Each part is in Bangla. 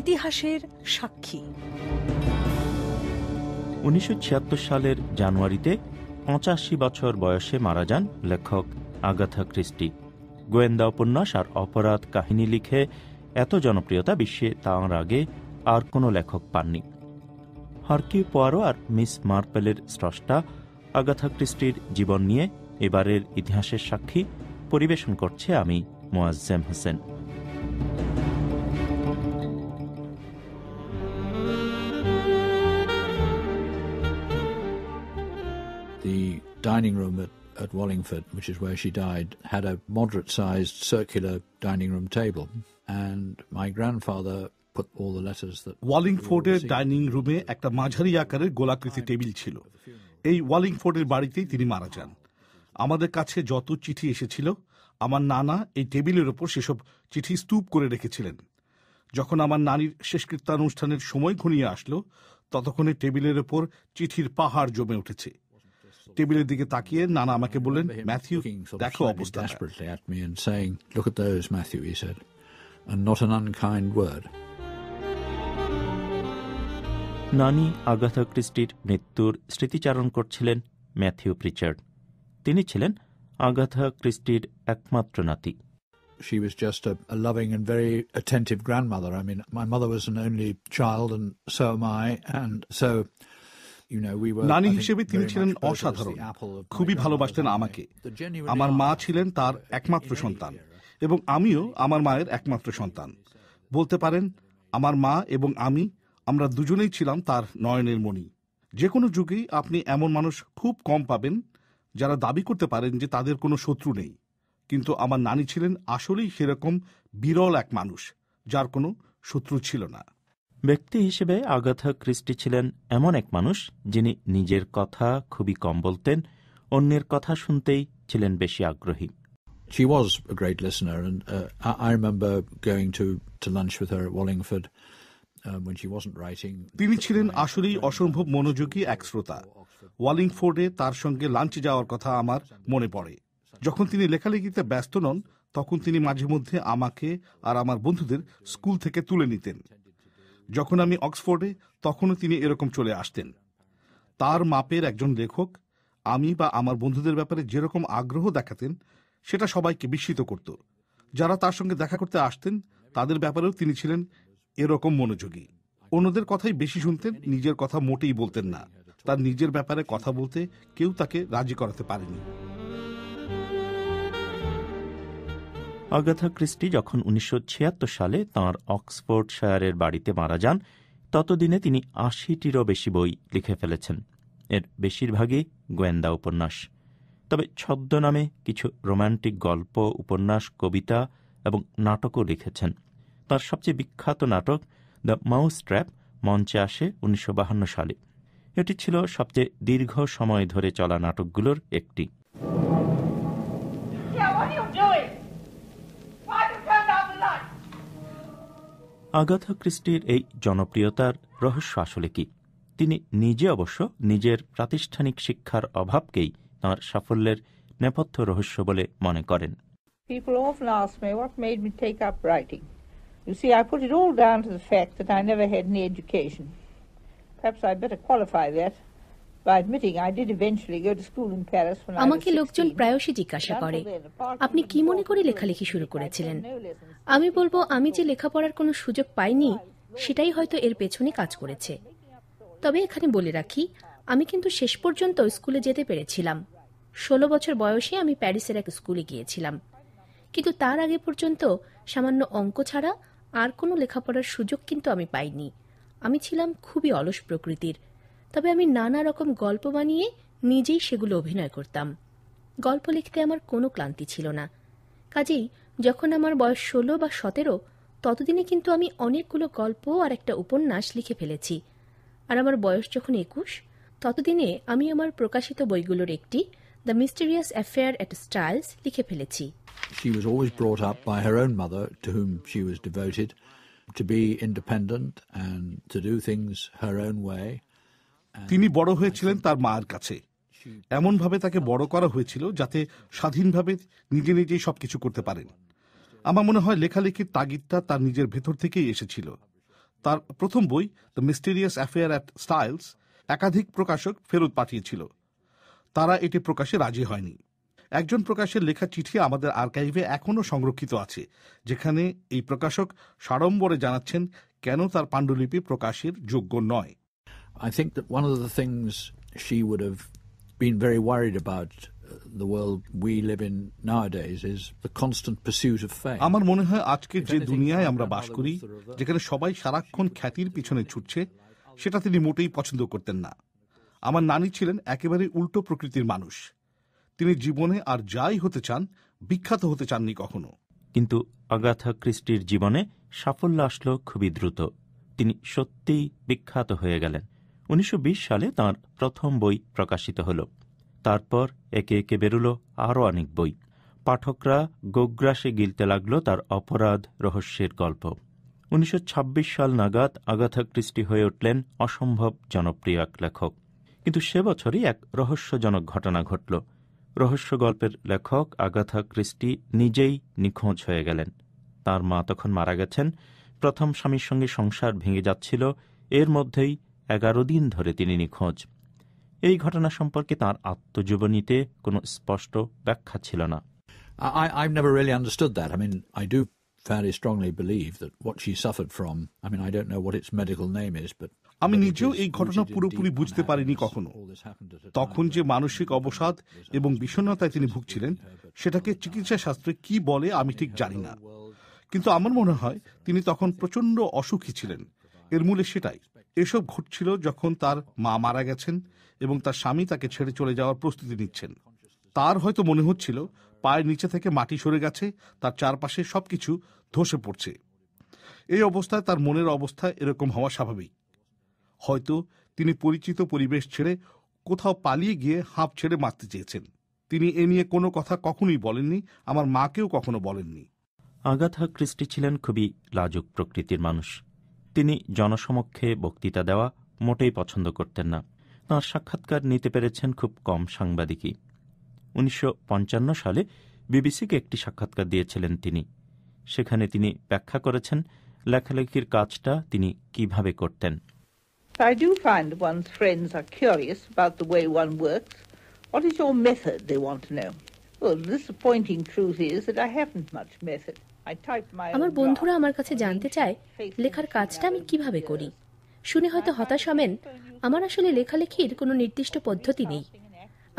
ইতিহাসের সাক্ষী উনিশশো সালের জানুয়ারিতে পঁচাশি বছর বয়সে মারা যান লেখক আগাথা ক্রিস্টি গোয়েন্দা উপন্যাস আর অপরাধ কাহিনী লিখে এত জনপ্রিয়তা বিশ্বে তাঁর আগে আর কোনো লেখক পাননি হার্কি পোয়ারো আর মিস মার্পেলের স্রষ্টা আগাথা ক্রিস্টির জীবন নিয়ে এবারের ইতিহাসের সাক্ষী পরিবেশন করছে আমি Moazzem Hossain the dining room at, at Wallingford, which is where she died, had a moderate sized circular dining room table. And my grandfather ওয়ালিংফোর্ডের ডাইনিং রুমে একটা মাঝারি আকারের গোলাকৃতি টেবিল ছিল এই ওয়ালিংফোর্ডের বাড়িতেই তিনি মারা যান আমাদের কাছে যত চিঠি এসেছিল আমার নানা এই টেবিলের ওপর সেসব চিঠি স্তূপ করে রেখেছিলেন যখন আমার নানির শেষকৃত্যানুষ্ঠানের সময় ঘনিয়ে আসলো ততক্ষণে টেবিলের ওপর চিঠির পাহাড় জমে উঠেছে টেবিলের দিকে তাকিয়ে নানা আমাকে বললেন ম্যাথিউ দেখো অবস্থা নানি আগাথা ক্রিস্টির মৃত্যুর স্মৃতিচারণ করছিলেন ম্যাথিউ প্রিচার্ড তিনি ছিলেন আগাথা ক্রিস্টির একমাত্র নাতি she was just a, a, loving and very attentive grandmother. I mean, my mother was an only child, and so am I. And so নানি হিসেবে তিনি ছিলেন অসাধারণ খুবই ভালোবাসতেন আমাকে আমার মা ছিলেন তার একমাত্র সন্তান এবং আমিও আমার মায়ের একমাত্র সন্তান বলতে পারেন আমার মা এবং আমি আমরা দুজনেই ছিলাম তার নয়নের মণি যে কোনো যুগেই আপনি এমন মানুষ খুব কম পাবেন যারা দাবি করতে পারেন যে তাদের কোনো শত্রু নেই কিন্তু আমার নানি ছিলেন আসলেই সেরকম বিরল এক মানুষ যার কোনো শত্রু ছিল না ব্যক্তি হিসেবে আগাথা ক্রিস্টি ছিলেন এমন এক মানুষ যিনি নিজের কথা খুবই কম বলতেন অন্যের কথা শুনতেই ছিলেন বেশি আগ্রহী She was a great listener, and uh, I remember going to, to lunch with her at Wallingford um, when she wasn't writing. তিনি ছিলেন আসলেই অসম্ভব মনোযোগী এক শ্রোতা ওয়ালিংফোর্ডে তার সঙ্গে লাঞ্চে যাওয়ার কথা আমার মনে পড়ে যখন তিনি লেখালেখিতে ব্যস্ত নন তখন তিনি মাঝে মধ্যে আমাকে আর আমার বন্ধুদের স্কুল থেকে তুলে নিতেন যখন আমি অক্সফোর্ডে তখনও তিনি এরকম চলে আসতেন তার মাপের একজন লেখক আমি বা আমার বন্ধুদের ব্যাপারে যেরকম আগ্রহ দেখাতেন সেটা সবাইকে বিস্মিত করত যারা তার সঙ্গে দেখা করতে আসতেন তাদের ব্যাপারেও তিনি ছিলেন এরকম মনোযোগী অন্যদের কথাই বেশি শুনতেন নিজের কথা মোটেই বলতেন না তার নিজের ব্যাপারে কথা বলতে কেউ তাকে রাজি করাতে পারেনি অগাথা ক্রিস্টি যখন উনিশশো সালে তাঁর অক্সফোর্ডশায়ারের বাড়িতে মারা যান ততদিনে তিনি আশিটিরও বেশি বই লিখে ফেলেছেন এর বেশিরভাগই গোয়েন্দা উপন্যাস তবে ছদ্মনামে কিছু রোমান্টিক গল্প উপন্যাস কবিতা এবং নাটকও লিখেছেন তার সবচেয়ে বিখ্যাত নাটক দ্য মাউস ট্র্যাপ মঞ্চে আসে উনিশশো সালে এটি ছিল সবচেয়ে দীর্ঘ সময় ধরে চলা নাটকগুলোর একটি আগাথা ক্রিস্টির এই জনপ্রিয়তার রহস্য আসলে কি তিনি নিজে অবশ্য নিজের প্রাতিষ্ঠানিক শিক্ষার অভাবকেই তাঁর সাফল্যের নেপথ্য রহস্য বলে মনে করেন Perhaps I better qualify that. আমাকে লোকজন প্রায়শই জিজ্ঞাসা করে আপনি কি মনে করে লেখালেখি শুরু করেছিলেন আমি বলবো আমি যে লেখাপড়ার কোনো সুযোগ পাইনি সেটাই হয়তো এর পেছনে কাজ করেছে তবে এখানে বলে রাখি আমি কিন্তু শেষ পর্যন্ত স্কুলে যেতে পেরেছিলাম ষোলো বছর বয়সে আমি প্যারিসের এক স্কুলে গিয়েছিলাম কিন্তু তার আগে পর্যন্ত সামান্য অঙ্ক ছাড়া আর কোনো লেখাপড়ার সুযোগ কিন্তু আমি পাইনি আমি ছিলাম খুবই অলস প্রকৃতির তবে আমি নানা রকম গল্প বানিয়ে নিজেই সেগুলো অভিনয় করতাম গল্প লিখতে আমার কোনো ক্লান্তি ছিল না কাজেই যখন আমার বয়স ষোলো বা সতেরো ততদিনে কিন্তু আমি অনেকগুলো গল্প আর একটা উপন্যাস লিখে ফেলেছি আর আমার বয়স যখন একুশ ততদিনে আমি আমার প্রকাশিত বইগুলোর একটি the mysterious affair at Styles লিখে ফেলেছি She was always brought up by her own mother, to whom she was devoted, to be independent and to do things her own way. তিনি বড় হয়েছিলেন তার মায়ের কাছে এমনভাবে তাকে বড় করা হয়েছিল যাতে স্বাধীনভাবে নিজে নিজেই সবকিছু করতে পারেন আমার মনে হয় লেখালেখির তাগিদটা তার নিজের ভেতর থেকেই এসেছিল তার প্রথম বই the mysterious affair at Styles একাধিক প্রকাশক ফেরত পাঠিয়েছিল তারা এটি প্রকাশে রাজি হয়নি একজন প্রকাশের লেখা চিঠি আমাদের আর্কাইভে এখনও সংরক্ষিত আছে যেখানে এই প্রকাশক সাড়ম্বরে জানাচ্ছেন কেন তার পাণ্ডুলিপি প্রকাশের যোগ্য নয় I think that one of the things she would have been very worried about uh, the world we live in nowadays is the constant pursuit of fame. আমার মনে হয় আজকের যে দুনিয়ায় আমরা বাস করি যেখানে সবাই সারাক্ষণ খ্যাতির পিছনে ছুটছে সেটা তিনি মোটেই পছন্দ করতেন না আমার নানি ছিলেন একেবারে উল্টো প্রকৃতির মানুষ তিনি জীবনে আর যাই হতে চান বিখ্যাত হতে চাননি কখনো কিন্তু আগাথা ক্রিস্টির জীবনে সাফল্য আসলো খুবই দ্রুত তিনি সত্যিই বিখ্যাত হয়ে গেলেন উনিশশো সালে তার প্রথম বই প্রকাশিত হল তারপর একে একে বেরুল আরও অনেক বই পাঠকরা গোগ্রাসে গিলতে লাগল তার অপরাধ রহস্যের গল্প উনিশশো সাল নাগাদ আগাথা ক্রিস্টি হয়ে উঠলেন অসম্ভব জনপ্রিয় এক লেখক কিন্তু সে বছরই এক রহস্যজনক ঘটনা ঘটল রহস্য গল্পের লেখক আগাথা ক্রিস্টি নিজেই নিখোঁজ হয়ে গেলেন তার মা তখন মারা গেছেন প্রথম স্বামীর সঙ্গে সংসার ভেঙে যাচ্ছিল এর মধ্যেই এগারো দিন ধরে তিনি নিখোঁজ এই ঘটনা সম্পর্কে তার আত্মজীবনীতে কোনো স্পষ্ট ব্যাখ্যা ছিল না fairly strongly believe that what she suffered from, I mean, I don't know what its medical name is, but আমি নিজেও এই ঘটনা পুরোপুরি বুঝতে পারিনি কখনো তখন যে মানসিক অবসাদ এবং বিষণ্ণতায় তিনি ভুগছিলেন সেটাকে চিকিৎসা শাস্ত্রে কি বলে আমি ঠিক জানি না কিন্তু আমার মনে হয় তিনি তখন প্রচন্ড অসুখী ছিলেন এর মূলে সেটাই এসব ঘটছিল যখন তার মা মারা গেছেন এবং তার স্বামী তাকে ছেড়ে চলে যাওয়ার প্রস্তুতি নিচ্ছেন তার হয়তো মনে হচ্ছিল পায়ের নিচে থেকে মাটি সরে গেছে তার চারপাশে সবকিছু ধসে পড়ছে এই অবস্থায় তার মনের অবস্থা এরকম হওয়া স্বাভাবিক হয়তো তিনি পরিচিত পরিবেশ ছেড়ে কোথাও পালিয়ে গিয়ে হাঁপ ছেড়ে মারতে চেয়েছেন তিনি এ নিয়ে কোনো কথা কখনোই বলেননি আমার মাকেও কখনো বলেননি আগাথা ক্রিস্টি ছিলেন খুবই লাজুক প্রকৃতির মানুষ তিনি জনসমক্ষে বক্তৃতা দেওয়া মোটেই পছন্দ করতেন না তাঁর সাক্ষাৎকার নিতে পেরেছেন খুব কম সাংবাদিকই উনিশশো সালে বিবিসিকে একটি সাক্ষাৎকার দিয়েছিলেন তিনি সেখানে তিনি ব্যাখ্যা করেছেন লেখালেখির কাজটা তিনি কিভাবে করতেন I do find one's friends are curious about the way one works. What is your method, they want to know. Well, the disappointing truth is that I haven't much method. আমার বন্ধুরা আমার কাছে জানতে চায় লেখার কাজটা আমি কিভাবে করি শুনে হয়তো হতাশ হবেন আমার আসলে লেখালেখির কোনো নির্দিষ্ট পদ্ধতি নেই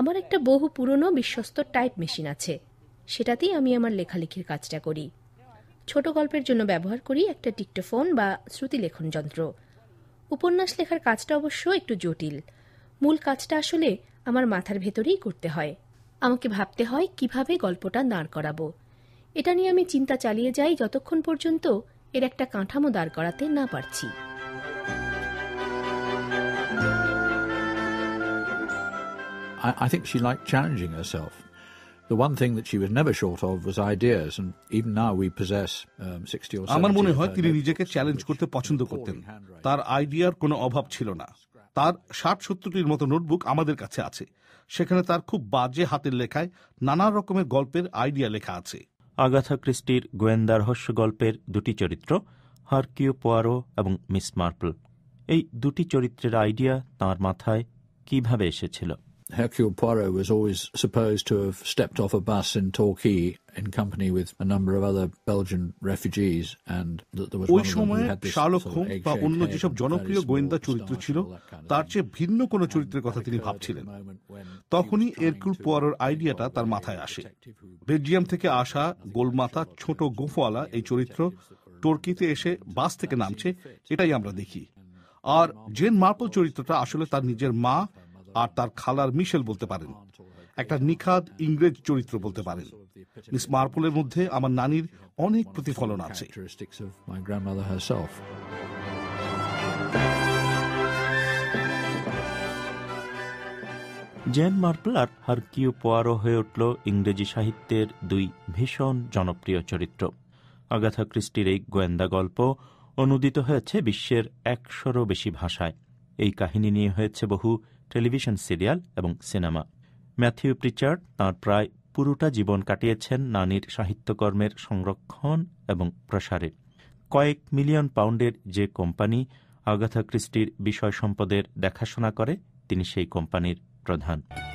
আমার একটা বহু পুরনো বিশ্বস্ত টাইপ মেশিন আছে সেটাতেই আমি আমার লেখালেখির কাজটা করি ছোট গল্পের জন্য ব্যবহার করি একটা টিকটোফোন বা শ্রুতিলেখন যন্ত্র উপন্যাস লেখার কাজটা অবশ্য একটু জটিল মূল কাজটা আসলে আমার মাথার ভেতরেই করতে হয় আমাকে ভাবতে হয় কিভাবে গল্পটা দাঁড় করাবো এটা নিয়ে আমি চিন্তা চালিয়ে যাই যতক্ষণ পর্যন্ত এর একটা কাঠামো দাঁড় করাতে না পারছি I, think she liked challenging herself. The one thing that she was never short of was ideas, and even now we possess um, 60 or 70. আমার মনে হয় তিনি uh, নিজেকে চ্যালেঞ্জ করতে পছন্দ করতেন তার আইডিয়ার কোনো অভাব ছিল না তার ষাট সত্তরটির মতো নোটবুক আমাদের কাছে আছে সেখানে তার খুব বাজে হাতের লেখায় নানা রকমের গল্পের আইডিয়া লেখা আছে আগাথা ক্রিস্টির গোয়েন্দা রহস্য গল্পের দুটি চরিত্র হারকিউ পোয়ারো এবং মিস মার্পল এই দুটি চরিত্রের আইডিয়া তার মাথায় কিভাবে এসেছিল Hercule Poirot was always supposed to have stepped off a bus in Torquay in company with a number of other Belgian refugees and that there was ওই সময়ে শার্লক হোমস বা অন্য যেসব জনপ্রিয় গোয়েন্দা চরিত্র ছিল তার চেয়ে ভিন্ন কোনো চরিত্রের কথা তিনি ভাবছিলেন তখনই এরকুল পোয়ারোর আইডিয়াটা তার মাথায় আসে বেলজিয়াম থেকে আসা গোলমাথা ছোট গোফওয়ালা এই চরিত্র টর্কিতে এসে বাস থেকে নামছে এটাই আমরা দেখি আর জেন মার্পল চরিত্রটা আসলে তার নিজের মা আর তার খালার মিশেল বলতে পারেন একটা নিখাদ ইংরেজ চরিত্র বলতে পারেন মিস মার্পলের মধ্যে আমার নানির অনেক প্রতিফলন আছে জেন মার্পল আর হারকিউ পোয়ারো হয়ে উঠল ইংরেজি সাহিত্যের দুই ভীষণ জনপ্রিয় চরিত্র আগাথা ক্রিস্টির এই গোয়েন্দা গল্প অনুদিত হয়েছে বিশ্বের একশোরও বেশি ভাষায় এই কাহিনী নিয়ে হয়েছে বহু টেলিভিশন সিরিয়াল এবং সিনেমা ম্যাথিউ প্রিচার্ড তাঁর প্রায় পুরোটা জীবন কাটিয়েছেন নানির সাহিত্যকর্মের সংরক্ষণ এবং প্রসারে কয়েক মিলিয়ন পাউন্ডের যে কোম্পানি আগাথা ক্রিস্টির বিষয় সম্পদের দেখাশোনা করে তিনি সেই কোম্পানির প্রধান